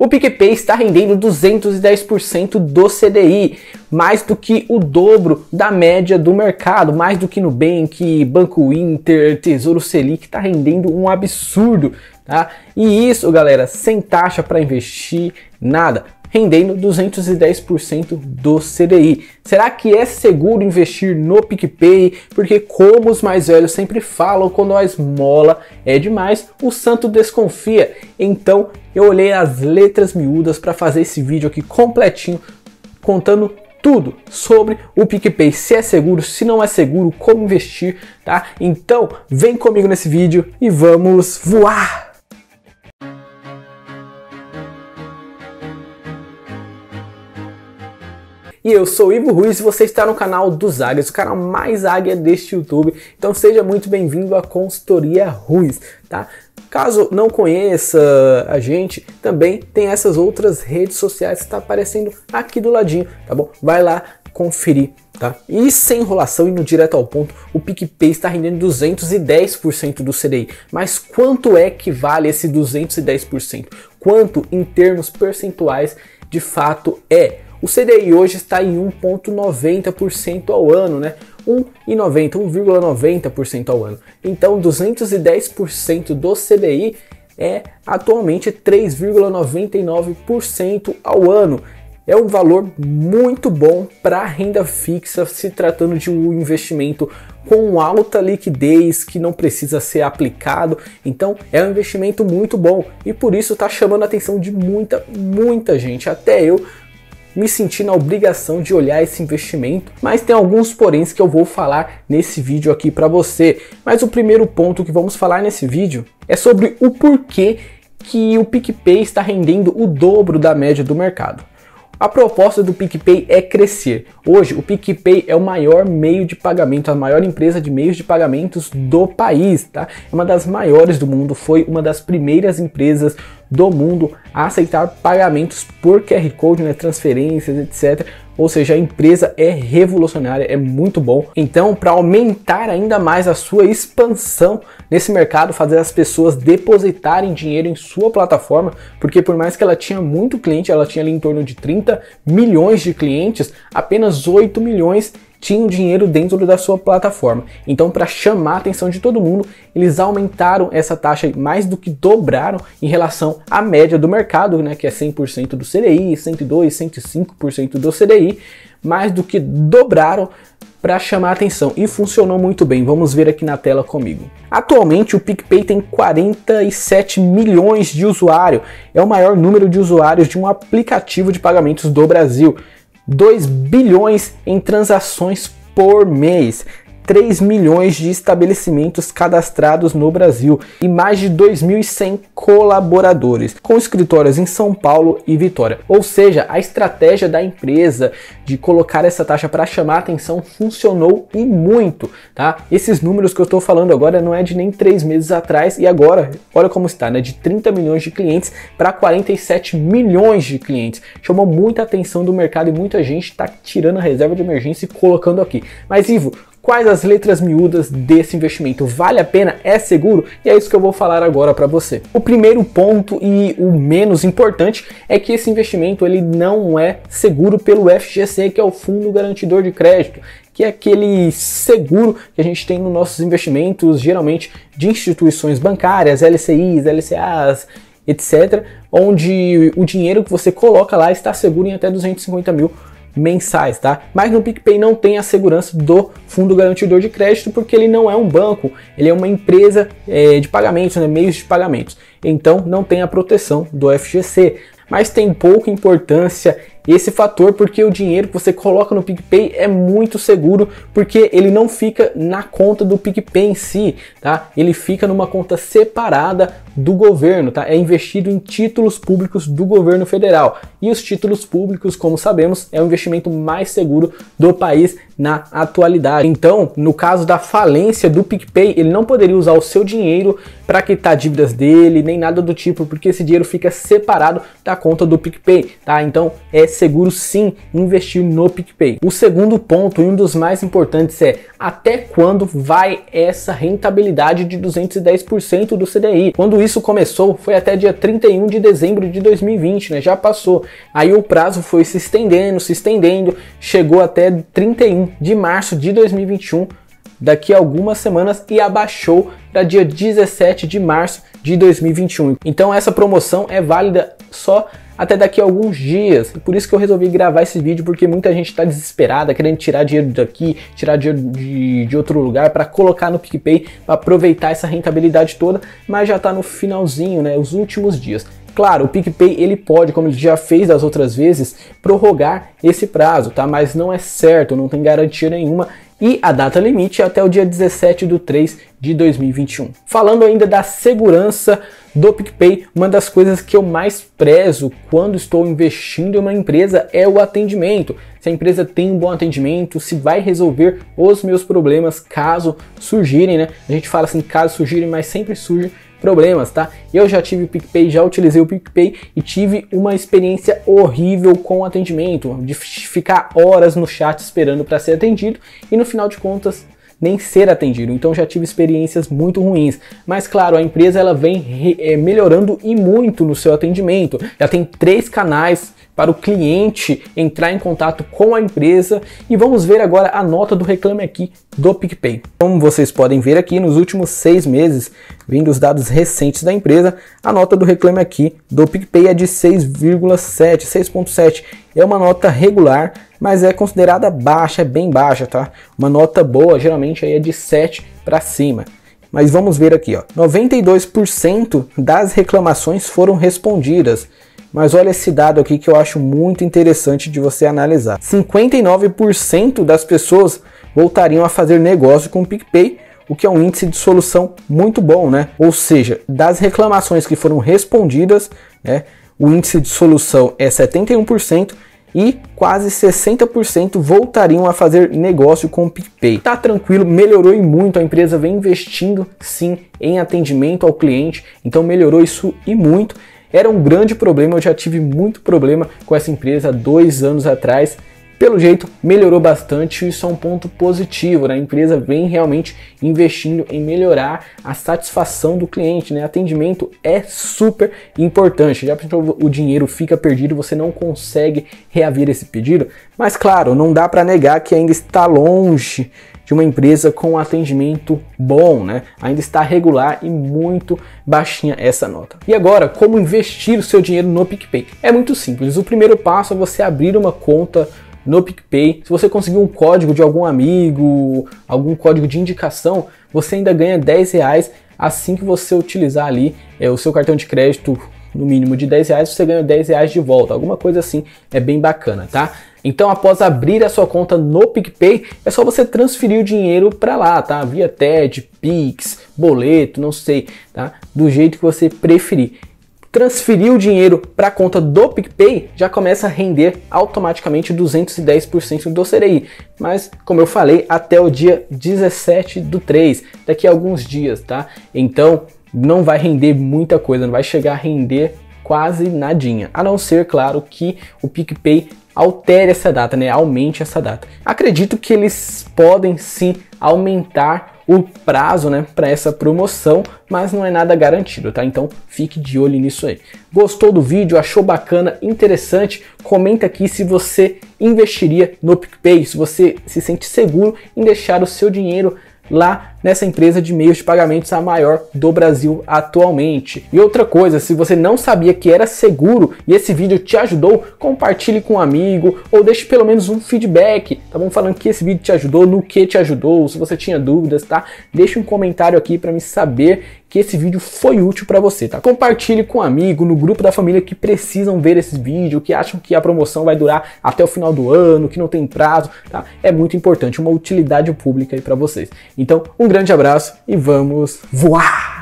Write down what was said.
O PicPay está rendendo 210% do CDI, mais do que o dobro da média do mercado, mais do que Nubank, Banco Inter, Tesouro Selic, está rendendo um absurdo, tá? E isso, galera, sem taxa para investir, nada rendendo 210% do CDI. Será que é seguro investir no PicPay? Porque como os mais velhos sempre falam, quando a esmola é demais, o santo desconfia. Então eu olhei as letras miúdas para fazer esse vídeo aqui completinho, contando tudo sobre o PicPay, se é seguro, se não é seguro, como investir, tá? Então vem comigo nesse vídeo e vamos voar! E eu sou Ivo Ruiz e você está no canal dos Águias, o canal mais águia deste YouTube. Então seja muito bem-vindo à consultoria Ruiz, tá? Caso não conheça a gente, também tem essas outras redes sociais que está aparecendo aqui do ladinho, tá bom? Vai lá conferir, tá? E sem enrolação e no direto ao ponto, o PicPay está rendendo 210% do CDI. Mas quanto é que vale esse 210%? Quanto em termos percentuais de fato é? O CDI hoje está em 1,90% ao ano, né? 1,90, 1,90% ao ano. Então, 210% do CDI é atualmente 3,99% ao ano. É um valor muito bom para renda fixa, se tratando de um investimento com alta liquidez que não precisa ser aplicado. Então é um investimento muito bom e por isso está chamando a atenção de muita, muita gente. Até eu me senti na obrigação de olhar esse investimento, mas tem alguns poréns que eu vou falar nesse vídeo aqui para você. Mas o primeiro ponto que vamos falar nesse vídeo é sobre o porquê que o PicPay está rendendo o dobro da média do mercado. A proposta do PicPay é crescer. Hoje, o PicPay é o maior meio de pagamento, a maior empresa de meios de pagamentos do país, tá? É uma das maiores do mundo, foi uma das primeiras empresas do mundo a aceitar pagamentos por QR Code, né, transferências, etc. Ou seja, a empresa é revolucionária, é muito bom. Então, para aumentar ainda mais a sua expansão nesse mercado, fazer as pessoas depositarem dinheiro em sua plataforma, porque por mais que ela tinha muito cliente, ela tinha ali em torno de 30 milhões de clientes, apenas 8 milhões tinham dinheiro dentro da sua plataforma. Então, para chamar a atenção de todo mundo, eles aumentaram essa taxa mais do que dobraram em relação à média do mercado, né, que é 100% do CDI, 102, 105% do CDI, mais do que dobraram para chamar atenção e funcionou muito bem. Vamos ver aqui na tela comigo. Atualmente o PicPay tem 47 milhões de usuários, é o maior número de usuários de um aplicativo de pagamentos do Brasil. 2 bilhões em transações por mês. 3 milhões de estabelecimentos cadastrados no Brasil e mais de 2.100 colaboradores, com escritórios em São Paulo e Vitória. Ou seja, a estratégia da empresa de colocar essa taxa para chamar atenção funcionou e muito, tá? Esses números que eu estou falando agora não é de nem três meses atrás e agora, olha como está, né? De 30 milhões de clientes para 47 milhões de clientes. Chamou muita atenção do mercado e muita gente está tirando a reserva de emergência e colocando aqui. Mas Ivo, Quais as letras miúdas desse investimento? Vale a pena? É seguro? E é isso que eu vou falar agora para você. O primeiro ponto e o menos importante é que esse investimento ele não é seguro pelo FGC, que é o Fundo Garantidor de Crédito que é aquele seguro que a gente tem nos nossos investimentos, geralmente de instituições bancárias, LCIs, LCAs, etc., onde o dinheiro que você coloca lá está seguro em até 250 mil mensais, tá? Mas no PicPay não tem a segurança do fundo garantidor de crédito porque ele não é um banco, ele é uma empresa é, de pagamentos, né, meios de pagamentos. Então não tem a proteção do FGC. Mas tem pouca importância esse fator porque o dinheiro que você coloca no PicPay é muito seguro, porque ele não fica na conta do PicPay em si, tá? Ele fica numa conta separada do governo, tá? É investido em títulos públicos do governo federal. E os títulos públicos, como sabemos, é o investimento mais seguro do país na atualidade. Então, no caso da falência do PicPay, ele não poderia usar o seu dinheiro para quitar dívidas dele, nem nada do tipo, porque esse dinheiro fica separado da conta do PicPay, tá? Então, é seguro sim investir no PicPay. O segundo ponto, e um dos mais importantes, é até quando vai essa rentabilidade de 210% do CDI? Quando isso começou, foi até dia 31 de dezembro de 2020, né? Já passou. Aí o prazo foi se estendendo, se estendendo, chegou até 31 de março de 2021 daqui a algumas semanas e abaixou para dia 17 de março de 2021. Então essa promoção é válida só até daqui a alguns dias. E por isso que eu resolvi gravar esse vídeo, porque muita gente está desesperada, querendo tirar dinheiro daqui, tirar dinheiro de, de outro lugar para colocar no PicPay, para aproveitar essa rentabilidade toda, mas já está no finalzinho, né, os últimos dias. Claro, o PicPay ele pode, como ele já fez das outras vezes, prorrogar esse prazo, tá? Mas não é certo, não tem garantia nenhuma e a data limite é até o dia 17 de 3 de 2021. Falando ainda da segurança do PicPay, uma das coisas que eu mais prezo quando estou investindo em uma empresa é o atendimento. Se a empresa tem um bom atendimento, se vai resolver os meus problemas caso surgirem, né? A gente fala assim, caso surgirem, mas sempre surge problemas, tá? Eu já tive o PicPay, já utilizei o PicPay e tive uma experiência horrível com o atendimento, de ficar horas no chat esperando para ser atendido e no final de contas nem ser atendido. Então já tive experiências muito ruins. Mas claro, a empresa ela vem é, melhorando e muito no seu atendimento. Já tem três canais para o cliente entrar em contato com a empresa e vamos ver agora a nota do Reclame Aqui do PicPay. Como vocês podem ver aqui, nos últimos seis meses, vindo os dados recentes da empresa, a nota do Reclame Aqui do PicPay é de 6,7, 6,7. É uma nota regular, mas é considerada baixa, é bem baixa, tá? Uma nota boa geralmente aí é de 7 para cima. Mas vamos ver aqui, ó. 92% das reclamações foram respondidas. Mas olha esse dado aqui que eu acho muito interessante de você analisar. 59% das pessoas voltariam a fazer negócio com o PicPay, o que é um índice de solução muito bom, né? Ou seja, das reclamações que foram respondidas, né, o índice de solução é 71% e quase 60% voltariam a fazer negócio com o PicPay. Tá tranquilo, melhorou e muito, a empresa vem investindo sim em atendimento ao cliente, então melhorou isso e muito. Era um grande problema, eu já tive muito problema com essa empresa dois anos atrás. Pelo jeito, melhorou bastante, isso é um ponto positivo, né? A empresa vem realmente investindo em melhorar a satisfação do cliente, né? Atendimento é super importante. Já pensou o dinheiro fica perdido, você não consegue reaver esse pedido? Mas claro, não dá para negar que ainda está longe de uma empresa com atendimento bom, né? Ainda está regular e muito baixinha essa nota. E agora, como investir o seu dinheiro no PicPay? É muito simples. O primeiro passo é você abrir uma conta no PicPay. Se você conseguir um código de algum amigo, algum código de indicação, você ainda ganha 10 reais assim que você utilizar ali é, o seu cartão de crédito no mínimo de 10 reais, você ganha 10 reais de volta. Alguma coisa assim é bem bacana, tá? Então, após abrir a sua conta no PicPay, é só você transferir o dinheiro para lá, tá? Via TED, Pix, boleto, não sei, tá? Do jeito que você preferir. Transferir o dinheiro para a conta do PicPay já começa a render automaticamente 210% do CDI. Mas, como eu falei, até o dia 17 do 3, daqui a alguns dias, tá? Então, não vai render muita coisa, não vai chegar a render quase nadinha. A não ser, claro, que o PicPay altere essa data, né? Aumente essa data. Acredito que eles podem sim aumentar o prazo, né, para essa promoção, mas não é nada garantido, tá? Então fique de olho nisso aí. Gostou do vídeo? Achou bacana, interessante? Comenta aqui se você investiria no PicPay, se você se sente seguro em deixar o seu dinheiro lá nessa empresa de meios de pagamentos a maior do Brasil atualmente. E outra coisa, se você não sabia que era seguro e esse vídeo te ajudou, compartilhe com um amigo ou deixe pelo menos um feedback, tá bom? Falando que esse vídeo te ajudou, no que te ajudou, se você tinha dúvidas, tá? Deixe um comentário aqui para me saber que esse vídeo foi útil para você, tá? Compartilhe com um amigo, no grupo da família que precisam ver esse vídeo, que acham que a promoção vai durar até o final do ano, que não tem prazo, tá? É muito importante, uma utilidade pública aí para vocês. Então, um um grande abraço e vamos voar!